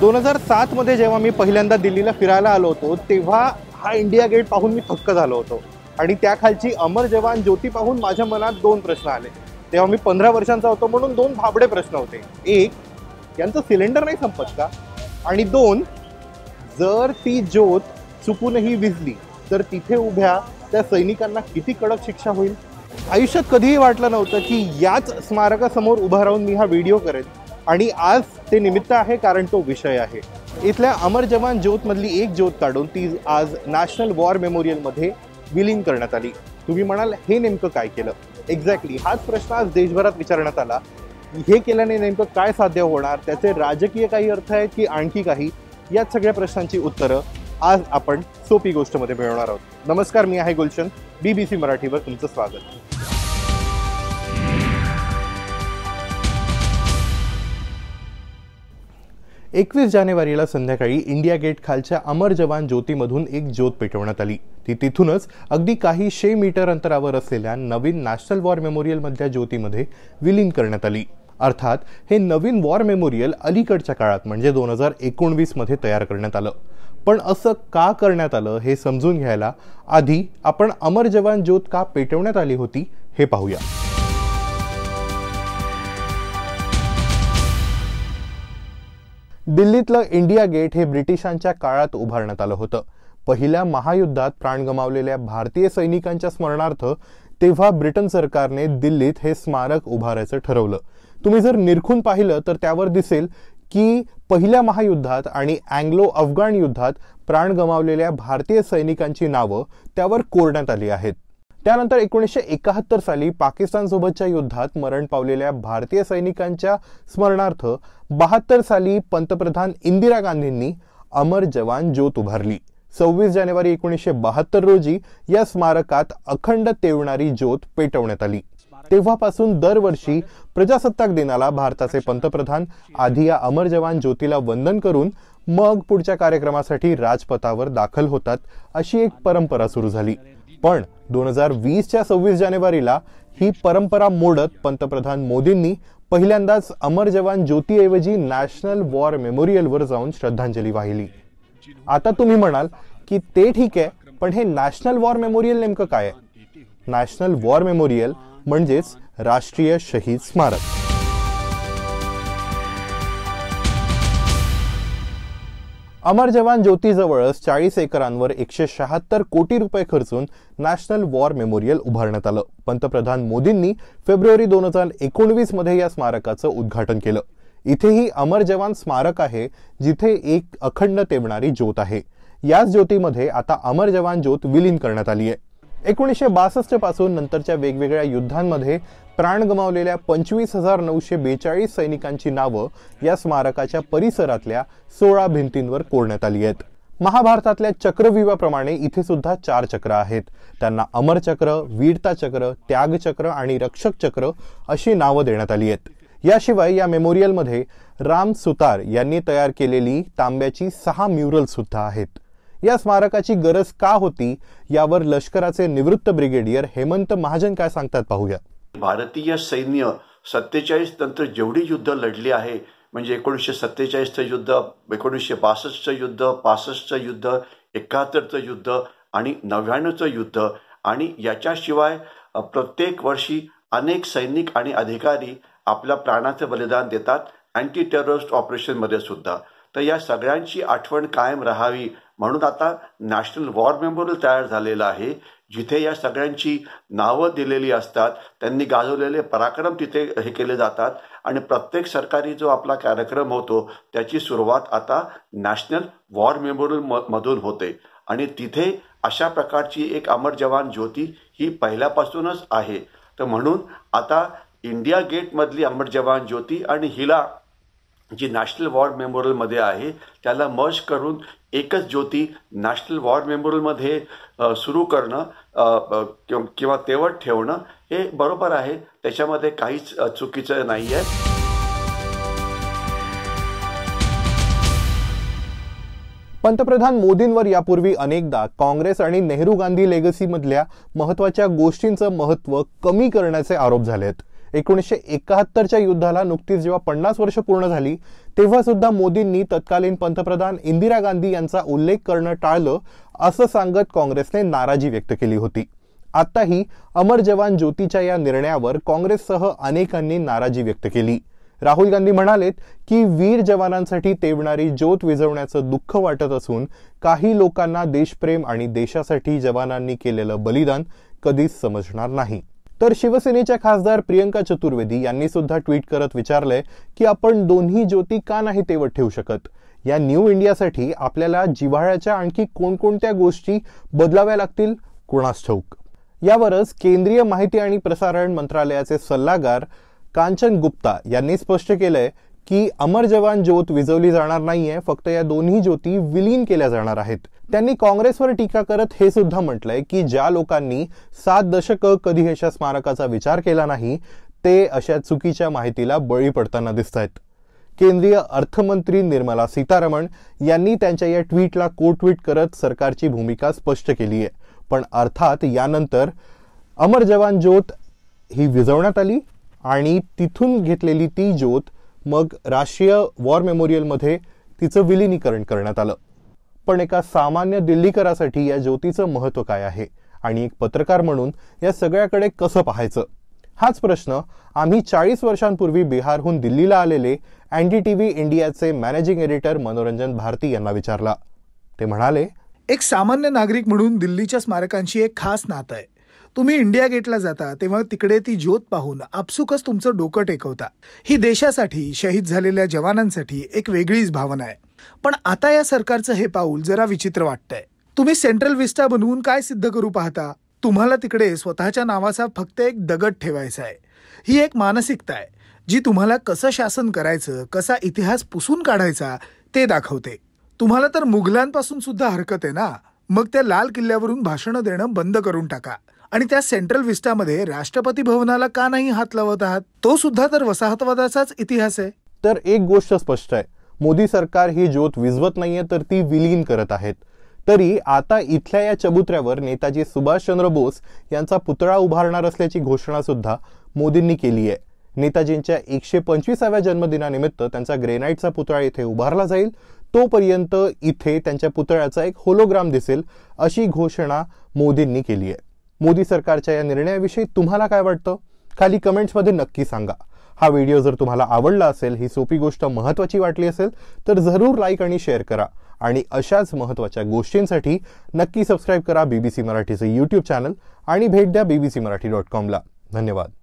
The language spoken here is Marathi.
दोन हजार सातमध्ये जेव्हा मी पहिल्यांदा दिल्लीला फिरायला आलो होतो तेव्हा हा इंडिया गेट पाहून मी थक्क झालो होतो आणि त्याखालची अमर जवान ज्योती पाहून माझ्या मनात दोन प्रश्न आले तेव्हा मी पंधरा वर्षांचा होतो म्हणून दोन भाबडे प्रश्न होते एक यांचं सिलेंडर नाही संपत का आणि दोन जर ती ज्योत चुकूनही विजली तर तिथे उभ्या त्या सैनिकांना किती कडक शिक्षा होईल आयुष्यात कधीही वाटलं नव्हतं की याच स्मारकासमोर उभा राहून मी हा व्हिडिओ करेन आणि आज ते निमित्त आहे कारण तो विषय आहे इथल्या अमर जवान ज्योतमधली एक ज्योत काढून ती आज नॅशनल वॉर मेमोरियलमध्ये विलीन करण्यात आली तुम्ही म्हणाल हे नेमकं काय केलं एक्झॅक्टली हाच प्रश्न आज देशभरात विचारण्यात आला हे केल्याने नेमकं काय साध्य होणार त्याचे राजकीय काही अर्थ आहेत की आणखी काही याच सगळ्या प्रश्नांची उत्तरं आज आपण सोपी गोष्टमध्ये मिळवणार आहोत नमस्कार मी आहे गुलशन बी बी सी मराठीवर तुमचं स्वागत एकवीस जानेवारीला संध्याकाळी इंडिया गेट खालच्या अमर जवान ज्योतीमधून एक ज्योत पेटवण्यात आली ती तिथूनच अगदी काही शे मीटर अंतरावर असलेल्या नवीन नॅशनल वॉर मेमोरियलमधल्या ज्योतीमध्ये विलीन करण्यात आली अर्थात हे नवीन वॉर मेमोरियल अलीकडच्या काळात म्हणजे दोन हजार एकोणवीसमध्ये तयार करण्यात आलं पण असं का करण्यात आलं हे समजून घ्यायला आधी आपण अमर जवान ज्योत का पेटवण्यात आली होती हे पाहूया दिल्लीतलं इंडिया गेट हे ब्रिटिशांच्या काळात उभारण्यात आलं होतं पहिल्या महायुद्धात प्राण गमावलेल्या भारतीय सैनिकांच्या स्मरणार्थ तेव्हा ब्रिटन सरकारने दिल्लीत हे स्मारक उभारायचं ठरवलं तुम्ही जर निरखून पाहिलं तर त्यावर दिसेल की पहिल्या महायुद्धात आणि अँग्लो अफगाण युद्धात प्राण गमावलेल्या भारतीय सैनिकांची नावं त्यावर कोरण्यात आली आहेत त्यानंतर एकोणीसशे एकाहत्तर साली पाकिस्तानसोबतच्या युद्धात मरण पावलेल्या भारतीय सैनिकांच्या स्मरणार्थ बहात्तर साली पंतप्रधान इंदिरा गांधींनी अमर जवान ज्योत उभारली सव्वीस जानेवारी एकोणीसशे बहात्तर रोजी या स्मारकात अखंड तेवणारी ज्योत पेटवण्यात आली तेव्हापासून दरवर्षी प्रजासत्ताक दिनाला भारताचे पंतप्रधान आधी या अमर जवान ज्योतीला वंदन करून मग पुढच्या कार्यक्रमासाठी राजपथावर दाखल होतात अशी एक परंपरा सुरू झाली पण दोन हजार वीसच्या सव्वीस जानेवारीला ही परंपरा मोडत पंतप्रधान मोदींनी पहिल्यांदाच अमर जवान ज्योतीऐवजी नॅशनल वॉर मेमोरियलवर जाऊन श्रद्धांजली वाहिली आता तुम्ही म्हणाल की ते ठीक आहे पण हे नॅशनल वॉर मेमोरियल नेमकं काय आहे नॅशनल वॉर मेमोरियल म्हणजेच राष्ट्रीय शहीद स्मारक अमर जवान ज्योतीजवळच चाळीस एकरांवर एकशे शहात्तर कोटी रुपये खर्चून नॅशनल वॉर मेमोरियल उभारण्यात आलं पंतप्रधान मोदींनी फेब्रुवारी दोन हजार एकोणवीस मध्ये या स्मारकाचं उद्घाटन केलं इथेही अमर जवान स्मारक आहे जिथे एक अखंड तेवणारी ज्योत आहे याच ज्योतीमध्ये आता अमर जवान ज्योत विलीन करण्यात आली आहे एकोणीसशे बासष्ट पासून नंतरच्या वेगवेगळ्या युद्धांमध्ये प्राण गमावलेल्या पंचवीस हजार नऊशे बेचाळीस सैनिकांची नावं या स्मारकाच्या परिसरातल्या सोळा भिंतींवर कोरण्यात आली आहेत महाभारतातल्या चक्रव्यूहाप्रमाणे इथे सुद्धा चार चक्र आहेत त्यांना अमर चक्र वीरता चक्र त्याग चक्र आणि रक्षक चक्र अशी नावं देण्यात आली आहेत याशिवाय या मेमोरियलमध्ये राम सुतार यांनी तयार केलेली तांब्याची सहा म्युरल सुद्धा आहेत या स्मारकाची गरज का होती यावर लष्कराचे निवृत्त ब्रिगेडियर हेमंत महाजन काय सांगतात पाहूया भारतीय सैन्य सत्तेचाळीस नंतर जेवढी युद्ध लढली आहे म्हणजे एकोणीसशे सत्तेचाळीसचं युद्ध एकोणीसशे बासष्टचं युद्ध पासष्टचं युद्ध एकाहत्तरचं युद्ध आणि नव्याण्णवचं युद्ध आणि याच्याशिवाय प्रत्येक वर्षी अनेक सैनिक आणि अधिकारी आपल्या प्राणाचं बलिदान देतात अँटी टेररिस्ट ऑपरेशनमध्ये सुद्धा तर या सगळ्यांची आठवण कायम राहावी म्हणून आता नॅशनल वॉर मेमोरियल तयार झालेलं आहे जिथे या सगळ्यांची नावं दिलेली असतात त्यांनी गाजवलेले पराक्रम तिथे हे केले जातात आणि प्रत्येक सरकारी जो आपला कार्यक्रम होतो त्याची सुरुवात आता नॅशनल वॉर मेमोरियल मधून होते आणि तिथे अशा प्रकारची एक अमर जवान ज्योती ही पहिल्यापासूनच आहे तर म्हणून आता इंडिया गेटमधली अमर जवान ज्योती आणि हिला जी नॅशनल वॉर मेमोरियलमध्ये आहे त्याला मर्ज करून एकच ज्योती नॅशनल वॉर मेमोरियलमध्ये सुरू करणं किंवा तेवट ठेवणं हे बरोबर आहे त्याच्यामध्ये काहीच चुकीचं नाही आहे पंतप्रधान मोदींवर यापूर्वी अनेकदा काँग्रेस आणि नेहरू गांधी लेगसीमधल्या महत्वाच्या गोष्टींचं महत्त्व कमी करण्याचे आरोप झालेत एकोणीसशे एकाहत्तरच्या युद्धाला नुकतीच जेव्हा पन्नास वर्ष पूर्ण झाली तेव्हा सुद्धा मोदींनी तत्कालीन पंतप्रधान इंदिरा गांधी यांचा उल्लेख करणं टाळलं असं सांगत काँग्रेसने नाराजी व्यक्त केली होती आताही अमर जवान ज्योतीच्या या निर्णयावर काँग्रेससह अनेकांनी नाराजी व्यक्त केली राहुल गांधी म्हणालेत की वीर जवानांसाठी तेवणारी ज्योत विझवण्याचं दुःख वाटत असून काही लोकांना देशप्रेम आणि देशासाठी जवानांनी केलेलं बलिदान कधीच समजणार नाही तर शिवसेनेच्या खासदार प्रियंका चतुर्वेदी यांनी सुद्धा ट्विट करत विचारलंय की आपण दोन्ही ज्योती का नाही तेवत ठेवू शकत या न्यू इंडियासाठी आपल्याला जिव्हाळ्याच्या आणखी कोणकोणत्या गोष्टी बदलाव्या लागतील कुणास ठाऊक यावरच केंद्रीय माहिती आणि प्रसारण मंत्रालयाचे सल्लागार कांचन गुप्ता यांनी स्पष्ट केलंय की अमर जवान ज्योत विजवली जाणार नाहीये फक्त या दोन्ही ज्योती विलीन केल्या जाणार आहेत त्यांनी काँग्रेसवर टीका करत हे सुद्धा म्हटलंय की ज्या लोकांनी सात दशक कधी अशा स्मारकाचा विचार केला नाही ते अशा चुकीच्या माहितीला बळी पडताना दिसत आहेत केंद्रीय अर्थमंत्री निर्मला सीतारामन यांनी त्यांच्या या ट्विटला कोट्विट करत सरकारची भूमिका स्पष्ट केली आहे पण अर्थात यानंतर अमर जवान ज्योत ही विजवण्यात आली आणि तिथून घेतलेली ती ज्योत मग राष्ट्रीय वॉर मेमोरियलमध्ये तिचं विलिनीकरण करण्यात आलं पण एका सामान्य दिल्लीकरासाठी या ज्योतीचं महत्त्व काय आहे आणि एक पत्रकार म्हणून या सगळ्याकडे कसं पाहायचं हाच प्रश्न आम्ही चाळीस वर्षांपूर्वी बिहारहून दिल्लीला आलेले एन डी टी व्ही इंडियाचे मॅनेजिंग एडिटर मनोरंजन भारती यांना विचारला ते म्हणाले एक सामान्य नागरिक म्हणून दिल्लीच्या स्मारकांची एक खास नातं आहे तुम्ही इंडिया गेटला जाता तेव्हा तिकडे ती ज्योत पाहून आपसुकच तुमचं डोकं टेकवता ही देशासाठी शहीद झालेल्या जवानांसाठी एक वेगळीच भावना आहे पण आता या सरकारचं हे पाऊल जरा विचित्र वाटतंय तुम्ही सेंट्रल विस्टा बनवून काय सिद्ध करू पाहता तुम्हाला तिकडे स्वतःच्या नावाचा फक्त एक दगड ठेवायचा आहे ही एक मानसिकता आहे जी तुम्हाला कसं शासन करायचं कसा इतिहास पुसून काढायचा ते दाखवते तुम्हाला तर मुघलांपासून सुद्धा हरकत आहे ना मग त्या लाल किल्ल्यावरून भाषणं देणं बंद करून टाका आणि त्या सेंट्रल विस्टामध्ये राष्ट्रपती भवनाला का नाही हात लावत आहात तो सुद्धा तर वसाहतवादाचाच इतिहास आहे तर एक गोष्ट स्पष्ट आहे मोदी सरकार ही ज्योत विजवत नाहीये तर ती विलीन करत आहेत तरी आता इथल्या या चबुत्र्यावर नेताजी सुभाषचंद्र बोस यांचा पुतळा उभारणार असल्याची घोषणा सुद्धा मोदींनी केली आहे नेताजींच्या एकशे पंचवीसाव्या जन्मदिनानिमित्त त्यांचा ग्रेनाईटचा पुतळा इथे उभारला जाईल तोपर्यंत इथे त्यांच्या पुतळ्याचा एक होलोग्राम दिसेल अशी घोषणा मोदींनी केली आहे मोदी सरकारच्या या निर्णयाविषयी तुम्हाला काय वाटतं खाली कमेंट्समध्ये नक्की सांगा हा व्हिडिओ जर तुम्हाला आवडला असेल ही सोपी गोष्ट महत्त्वाची वाटली असेल तर जरूर लाईक आणि शेअर करा आणि अशाच महत्त्वाच्या गोष्टींसाठी नक्की सबस्क्राईब करा बीबीसी मराठीचं यूट्यूब चॅनल आणि भेट द्या बीबीसी मराठी डॉट कॉमला धन्यवाद